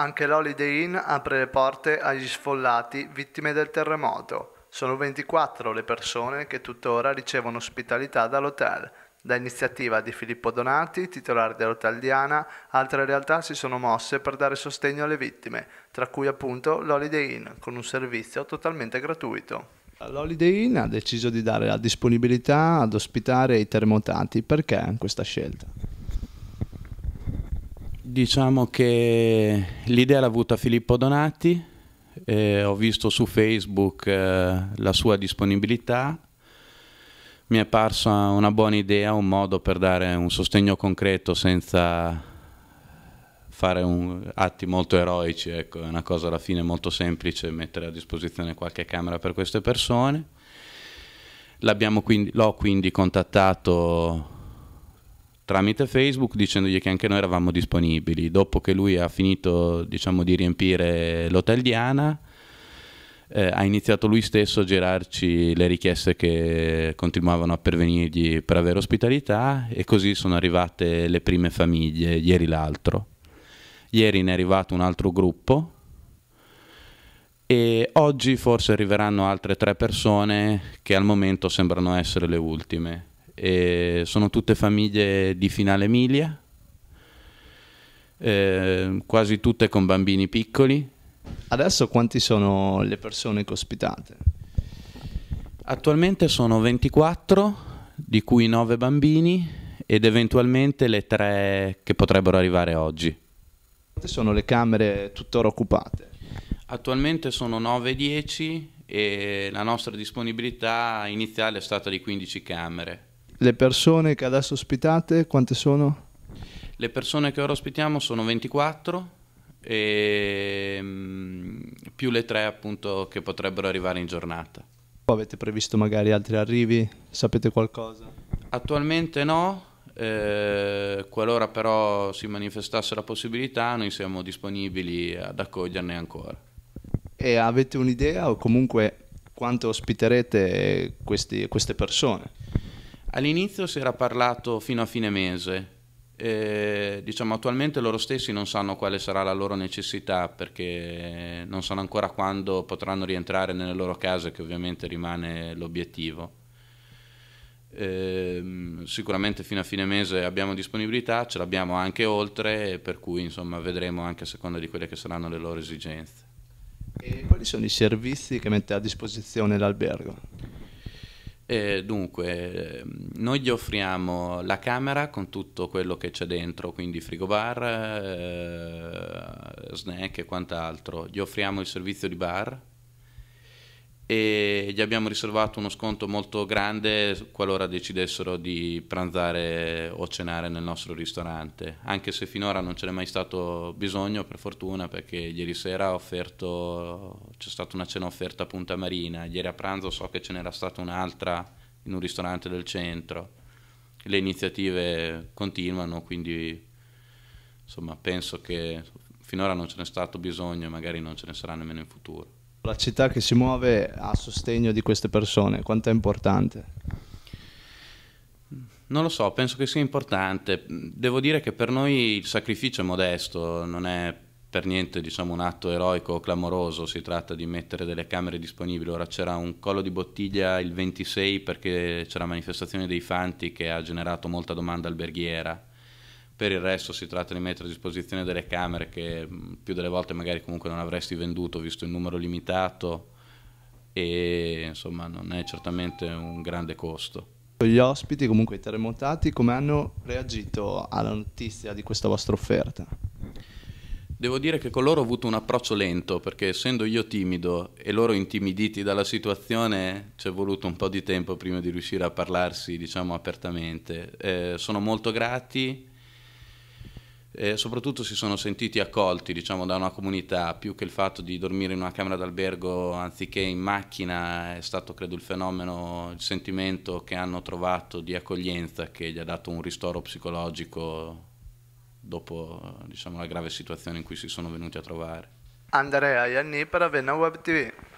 Anche l'Holiday Inn apre le porte agli sfollati vittime del terremoto. Sono 24 le persone che tuttora ricevono ospitalità dall'hotel. Da iniziativa di Filippo Donati, titolare dell'Hotel Diana, altre realtà si sono mosse per dare sostegno alle vittime, tra cui appunto l'Holiday Inn, con un servizio totalmente gratuito. L'Holiday Inn ha deciso di dare la disponibilità ad ospitare i terremotati. Perché questa scelta? Diciamo che l'idea l'ha avuta Filippo Donati, eh, ho visto su Facebook eh, la sua disponibilità, mi è parsa una buona idea, un modo per dare un sostegno concreto senza fare un, atti molto eroici, ecco, è una cosa alla fine molto semplice mettere a disposizione qualche camera per queste persone. l'ho quindi, quindi contattato tramite Facebook dicendogli che anche noi eravamo disponibili. Dopo che lui ha finito diciamo, di riempire l'hotel Diana, eh, ha iniziato lui stesso a girarci le richieste che continuavano a pervenirgli per avere ospitalità e così sono arrivate le prime famiglie, ieri l'altro. Ieri ne è arrivato un altro gruppo e oggi forse arriveranno altre tre persone che al momento sembrano essere le ultime. E sono tutte famiglie di finale Emilia, eh, quasi tutte con bambini piccoli. Adesso quanti sono le persone che ospitate? Attualmente sono 24, di cui 9 bambini ed eventualmente le 3 che potrebbero arrivare oggi. Quante sono le camere tuttora occupate? Attualmente sono 9-10 e la nostra disponibilità iniziale è stata di 15 camere. Le persone che adesso ospitate, quante sono? Le persone che ora ospitiamo sono 24 e ehm, più le tre appunto che potrebbero arrivare in giornata. Avete previsto magari altri arrivi? Sapete qualcosa? Attualmente no, eh, qualora però si manifestasse la possibilità noi siamo disponibili ad accoglierne ancora. E avete un'idea o comunque quanto ospiterete questi, queste persone? All'inizio si era parlato fino a fine mese, e, diciamo attualmente loro stessi non sanno quale sarà la loro necessità perché non sanno ancora quando potranno rientrare nelle loro case che ovviamente rimane l'obiettivo. E, ehm, sicuramente fino a fine mese abbiamo disponibilità, ce l'abbiamo anche oltre, per cui insomma vedremo anche a seconda di quelle che saranno le loro esigenze. E quali sono i servizi che mette a disposizione l'albergo? Eh, dunque, ehm, noi gli offriamo la camera con tutto quello che c'è dentro, quindi frigobar, eh, snack e quant'altro. Gli offriamo il servizio di bar e gli abbiamo riservato uno sconto molto grande qualora decidessero di pranzare o cenare nel nostro ristorante, anche se finora non ce n'è mai stato bisogno per fortuna perché ieri sera offerto, c'è stata una cena offerta a Punta Marina, ieri a pranzo so che ce n'era stata un'altra in un ristorante del centro. Le iniziative continuano, quindi insomma penso che finora non ce n'è stato bisogno e magari non ce ne sarà nemmeno in futuro la città che si muove a sostegno di queste persone, quanto è importante? Non lo so, penso che sia importante. Devo dire che per noi il sacrificio è modesto, non è per niente diciamo, un atto eroico o clamoroso, si tratta di mettere delle camere disponibili. Ora c'era un collo di bottiglia il 26 perché c'era la manifestazione dei Fanti che ha generato molta domanda alberghiera per il resto si tratta di mettere a disposizione delle camere che mm, più delle volte magari comunque non avresti venduto visto il numero limitato e insomma non è certamente un grande costo. Gli ospiti, comunque i terremotati, come hanno reagito alla notizia di questa vostra offerta? Devo dire che con loro ho avuto un approccio lento perché essendo io timido e loro intimiditi dalla situazione ci è voluto un po' di tempo prima di riuscire a parlarsi diciamo apertamente. Eh, sono molto grati, eh, soprattutto si sono sentiti accolti diciamo, da una comunità, più che il fatto di dormire in una camera d'albergo anziché in macchina è stato credo il fenomeno, il sentimento che hanno trovato di accoglienza che gli ha dato un ristoro psicologico dopo diciamo, la grave situazione in cui si sono venuti a trovare. Andrea Ianni per Avenna Web TV.